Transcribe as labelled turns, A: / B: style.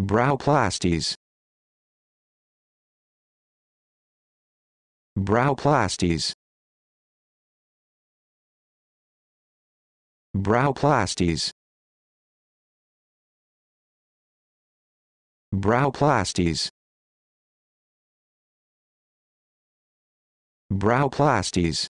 A: Browplasties. Browplasties. Browplasties. Browplasties. Browplasties.